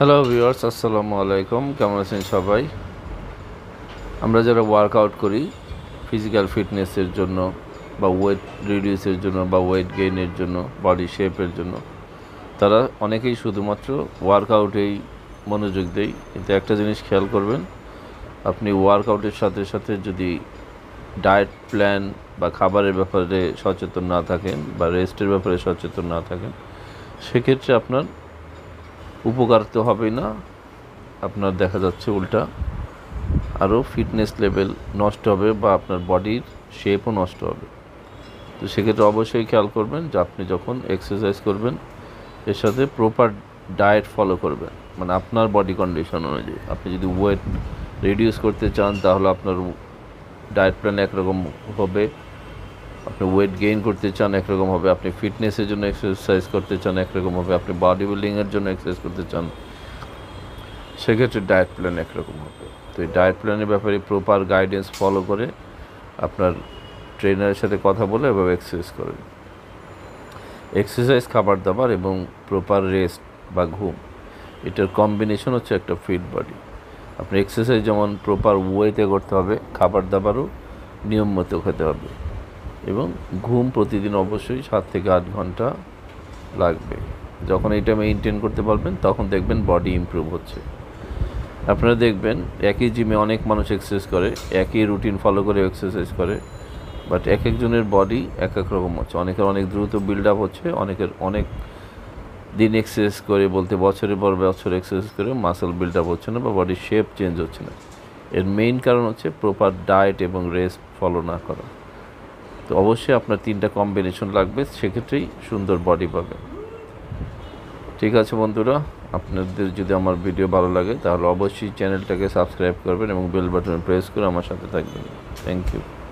hello viewers আসসালামু আলাইকুম কেমন আছেন সবাই আমরা যারা ওয়ার্কআউট করি ফিজিক্যাল ফিটনেসের জন্য বা ওয়েট রিডিউসের জন্য বা ওয়েট গেইনের জন্য বডি শেপের জন্য তারা অনেকেই শুধুমাত্র ওয়ার্কআউটেই মনোযোগ দেয় কিন্তু একটা জিনিস খেয়াল করবেন আপনি ওয়ার্কআউটের সাথে সাথে যদি ডায়েট প্ল্যান বা খাবারের ব্যাপারে সচেতন না থাকেন বা রেস্টের ব্যাপারে সচেতন না থাকেন সেক্ষেত্রে আপনার উপকার তো হবেই না আপনার দেখা যাচ্ছে উল্টা আরও ফিটনেস লেভেল নষ্ট হবে বা আপনার বডির শেপও নষ্ট হবে তো সেক্ষেত্রে অবশ্যই খেয়াল করবেন যে আপনি যখন এক্সারসাইজ করবেন এর সাথে প্রপার ডায়েট ফলো করবেন মানে আপনার বডি কন্ডিশন অনুযায়ী আপনি যদি ওয়েট রিডিউস করতে চান তাহলে আপনার ডায়েট প্ল্যান একরকম হবে আপনি ওয়েট গেইন করতে চান একরকম হবে আপনি ফিটনেসের জন্য এক্সারসাইজ করতে চান একরকম হবে আপনি বডি বিল্ডিংয়ের জন্য এক্সারসাইজ করতে চান সেক্ষেত্রে ডায়েট প্ল্যান একরকম হবে তো এই ডায়েট প্ল্যানের ব্যাপারে প্রপার গাইডেন্স ফলো করে আপনার ট্রেনারের সাথে কথা বলে এভাবে এক্সারসাইজ করেন এক্সারসাইজ খাবার দাবার এবং প্রপার রেস্ট বা ঘুম এটার কম্বিনেশন হচ্ছে একটা ফিট বডি আপনি এক্সারসাইজ যেমন প্রপার ওয়েতে করতে হবে খাবার দাবারও নিয়ম মতো খেতে হবে এবং ঘুম প্রতিদিন অবশ্যই সাত থেকে আট ঘন্টা লাগবে যখন এটা মেনটেন করতে পারবেন তখন দেখবেন বডি ইম্প্রুভ হচ্ছে আপনারা দেখবেন একই জিমে অনেক মানুষ এক্সারসাইজ করে একই রুটিন ফলো করে এক্সারসাইজ করে বাট এক একজনের বডি এক এক রকম হচ্ছে অনেকের অনেক দ্রুত বিল্ড আপ হচ্ছে অনেকের অনেক দিন এক্সারসাইজ করে বলতে বছরের পর বছর এক্সারসাইজ করে মাসেল বিল্ড আপ হচ্ছে না বা বডির শেপ চেঞ্জ হচ্ছে না এর মেইন কারণ হচ্ছে প্রপার ডায়েট এবং রেস্ট ফলো না করা তো অবশ্যই আপনার তিনটা কম্বিনেশন লাগবে সেক্ষেত্রেই সুন্দর বডি পাবে ঠিক আছে বন্ধুরা আপনাদের যদি আমার ভিডিও ভালো লাগে তাহলে অবশ্যই চ্যানেলটাকে সাবস্ক্রাইব করবেন এবং বেল বাটন প্রেস করে আমার সাথে থাকবেন থ্যাংক ইউ